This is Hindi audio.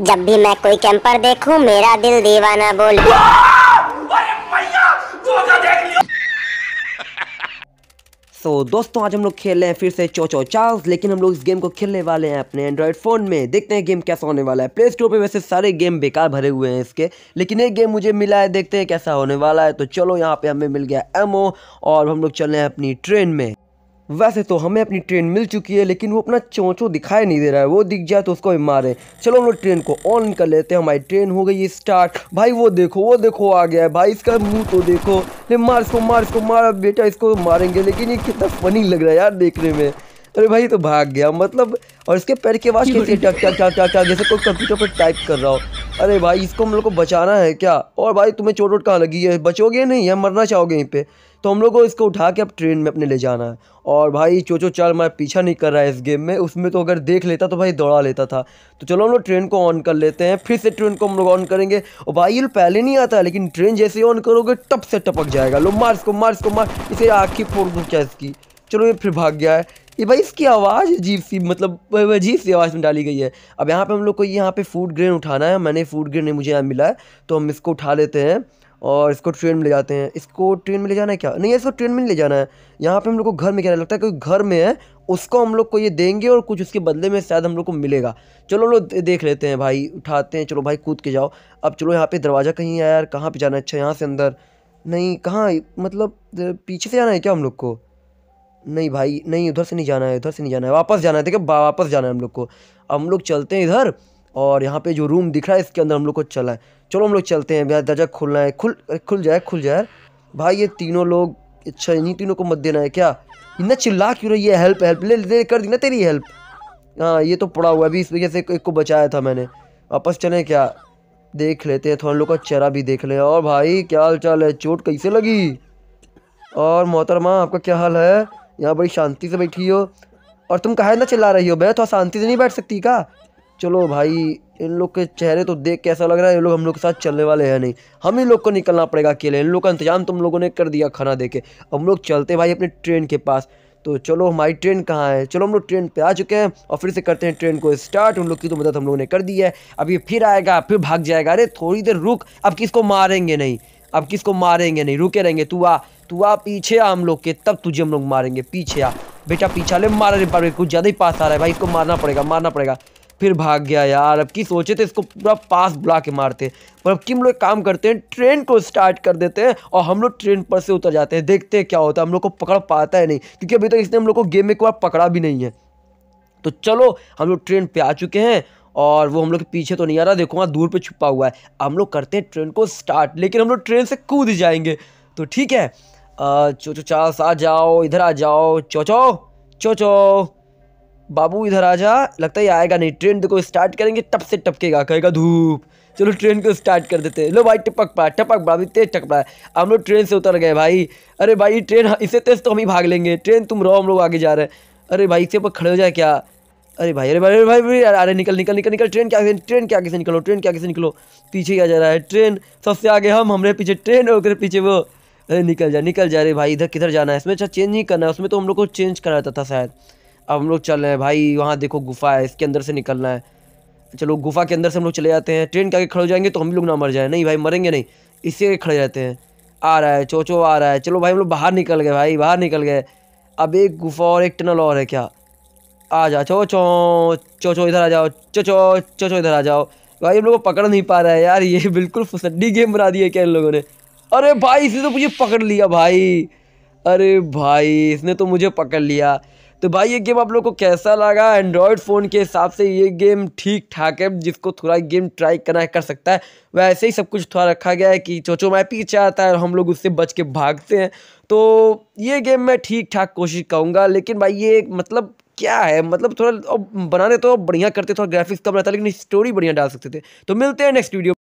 जब भी मैं कोई कैंपर देखूं मेरा दिल दीवाना बोले सो so, दोस्तों आज हम लोग खेल रहे हैं फिर से चोचो चार्ल्स लेकिन हम लोग इस गेम को खेलने वाले हैं अपने एंड्रॉयड फ़ोन में देखते हैं गेम कैसा होने वाला है प्ले स्टोर पर वैसे सारे गेम बेकार भरे हुए हैं इसके लेकिन एक गेम मुझे मिला है देखते हैं कैसा होने वाला है तो चलो यहाँ पे हमें मिल गया एमओ और हम लोग चल रहे हैं अपनी ट्रेन में वैसे तो हमें अपनी ट्रेन मिल चुकी है लेकिन वो अपना चोंचो दिखाई नहीं दे रहा है वो दिख जाए तो उसको भी मारें चलो हम लोग ट्रेन को ऑन कर लेते हैं हमारी ट्रेन हो गई स्टार्ट भाई वो देखो वो देखो आ गया है भाई इसका मुंह तो देखो ले मार इसको मार इसको मार बेटा इसको मारेंगे लेकिन ये कितना फनी लग रहा है यार देखने में अरे भाई तो भाग गया मतलब और इसके पैर के आवाज कैसी टक टक टक टक टक जैसे कोई कंप्यूटर पर टाइप कर रहा हो अरे भाई इसको हम लोग को बचाना है क्या और भाई तुम्हें चोट वोट कहाँ लगी है बचोगे नहीं या मरना चाहोगे यहीं पे तो हम लोग को इसको उठा के अब ट्रेन में अपने ले जाना है और भाई चोचो चार मैं पीछा नहीं कर रहा है इस गेम में उसमें तो अगर देख लेता तो भाई दौड़ा लेता था तो चलो हम लोग ट्रेन को ऑन कर लेते हैं फिर से ट्रेन को हम लोग ऑन करेंगे और भाई ये पहले नहीं आता है लेकिन ट्रेन जैसे ही ऑन करोगे टप से टपक जाएगा लो मार्स को मार्स को मार इसे आँखी फोड़ दूँ क्या इसकी चलो ये फिर भाग गया है ये भाई इसकी आवाज़ अजीब सी मतलब अजीब सी आवाज़ में डाली गई है अब यहाँ पे हम लोग को यहाँ पे फूड ग्रेन उठाना है मैंने फूड ग्रेन मुझे यहाँ मिला है तो हम इसको उठा लेते हैं और इसको ट्रेन में ले जाते हैं इसको ट्रेन में ले जाना है क्या नहीं इसको ट्रेन में ले जाना है यहाँ पे हम लोग को घर में क्या लगता है क्योंकि घर में है उसको हम लोग को ये देंगे और कुछ उसके बदले में शायद हम लोग को मिलेगा चलो लोग देख लेते हैं भाई उठाते हैं चलो भाई कूद के जाओ अब चलो यहाँ पे दरवाज़ा कहीं है यार कहाँ पे जाना है अच्छा यहाँ से अंदर नहीं कहाँ मतलब पीछे से जाना है क्या हम लोग को नहीं भाई नहीं उधर से नहीं जाना है उधर से नहीं जाना है वापस जाना है देखिए वापस जाना है हम लोग को अब हम लोग चलते हैं इधर और यहाँ पे जो रूम दिख रहा है इसके अंदर हम लोग को चला है चलो हम लोग चलते हैं भैया दर्जा खुलना है खुल खुल जाए खुल जाए भाई ये तीनों लोग अच्छा इन्हीं तीनों को मत देना है क्या इतना चिल्ला क्यों रही है हेल्प हेल्प ले ले कर दी ना तेरी हेल्प हाँ ये तो पड़ा हुआ है अभी इस वजह से एक को बचाया था मैंने वापस चले क्या देख लेते हैं थोड़ा लोग का चेहरा भी देख ले और भाई क्या हाल चाल है चोट कैसे लगी और मोहतरमा आपका क्या हाल है यहाँ बड़ी शांति से बैठी हो और तुम कहा ना चिल्ला रही हो भैया थोड़ा तो शांति से नहीं बैठ सकती का चलो भाई इन लोग के चेहरे तो देख के ऐसा लग रहा है ये लोग हम लोग के साथ चलने वाले हैं नहीं हम ही लोग को निकलना पड़ेगा अकेले इन लोग का इंतजाम तुम लोगों ने कर दिया खाना दे के हम लोग चलते भाई अपने ट्रेन के पास तो चलो हमारी ट्रेन कहाँ है चलो हम लोग ट्रेन पे आ चुके हैं और फिर से करते हैं ट्रेन को स्टार्ट उन लोग की तो मदद हम लोगों ने कर दी है अब ये फिर आएगा फिर भाग जाएगा अरे थोड़ी देर रुक अब किसको मारेंगे नहीं अब किसको मारेंगे नहीं रुके रहेंगे तू आ तू आ पीछे आ हम लोग के तब तुझे हम लोग मारेंगे पीछे आ बेटा पीछा ले मारा नहीं पा कुछ ज़्यादा ही पास आ रहा है भाई इसको मारना पड़ेगा मारना पड़ेगा फिर भाग गया यार अब की सोचे थे इसको पूरा पास बुला के मारते पर अब कि हम लोग काम करते हैं ट्रेन को स्टार्ट कर देते हैं और हम लोग ट्रेन पर से उतर जाते हैं देखते हैं क्या होता है हम लोग को पकड़ पाता है नहीं क्योंकि अभी तक इसने हम लोग को गेम में एक बार पकड़ा भी नहीं है तो चलो हम लोग ट्रेन पर आ चुके हैं और वो हम लोग के पीछे तो नहीं आ रहा देखो वहाँ दूर पर छुपा हुआ है हम लोग करते हैं ट्रेन को स्टार्ट लेकिन हम लोग ट्रेन से कूद जाएंगे तो ठीक है चोचो चार्ल्स आ जाओ इधर आ जाओ चोचो चोचो बाबू इधर आ जा लगता है आएगा नहीं ट्रेन देखो स्टार्ट करेंगे टप से टपकेगा कहेगा धूप चलो ट्रेन को स्टार्ट कर देते हैं लो भाई टपक पा टपक पड़ा अभी तेज टपक पड़ा हम लोग ट्रेन से उतर गए भाई अरे भाई ट्रेन इसे तेज तो हम ही भाग लेंगे ट्रेन तुम रहो हम लोग आगे जा रहे हैं अरे भाई इसे पर खड़े हो जाए क्या अरे भाई अरे भाई अरे भाई अरे, अरे, निकल निकल निकल निकल ट्रेन के आगे ट्रेन के आगे से निकलो ट्रेन के आगे से निकलो पीछे क्या जा रहा है ट्रेन सबसे आगे हम हमारे पीछे ट्रेन और पीछे वो अरे निकल जा निकल जा रे भाई इधर किधर जाना है इसमें अच्छा चेंज नहीं करना है उसमें तो हम लोग को चेंज कराता था शायद अब हम लोग चल रहे हैं भाई वहाँ देखो गुफा है इसके अंदर से निकलना है चलो गुफा के अंदर से हम लोग चले जाते हैं ट्रेन के आगे खड़े हो जाएंगे तो हम लोग ना मर जाए नहीं भाई मरेंगे नहीं इसी आगे खड़े रहते हैं आ रहा है चोचो आ रहा है चलो भाई हम लोग बाहर निकल गए भाई बाहर निकल गए अब एक गुफा और एक टनल और है क्या आ जा चो चो चो इधर आ जाओ चो चो चो इधर आ जाओ भाई हम लोग को पकड़ नहीं पा रहा है यार ये बिल्कुल फुसड्डी गेम बना दी है क्या इन लोगों ने अरे भाई इसने तो मुझे पकड़ लिया भाई अरे भाई इसने तो मुझे पकड़ लिया तो भाई ये गेम आप लोग को कैसा लगा एंड्रॉयड फ़ोन के हिसाब से ये गेम ठीक ठाक है जिसको थोड़ा गेम ट्राई करना कर सकता है वैसे ही सब कुछ थोड़ा रखा गया है कि चोचो मैं पीछे आता है और हम लोग उससे बच के भागते हैं तो ये गेम मैं ठीक ठाक कोशिश करूँगा लेकिन भाई ये मतलब क्या है मतलब थोड़ा बनाने तो बढ़िया करते थोड़ा ग्राफिक्स कम तो रहता लेकिन स्टोरी बढ़िया डाल सकते थे तो मिलते हैं नेक्स्ट वीडियो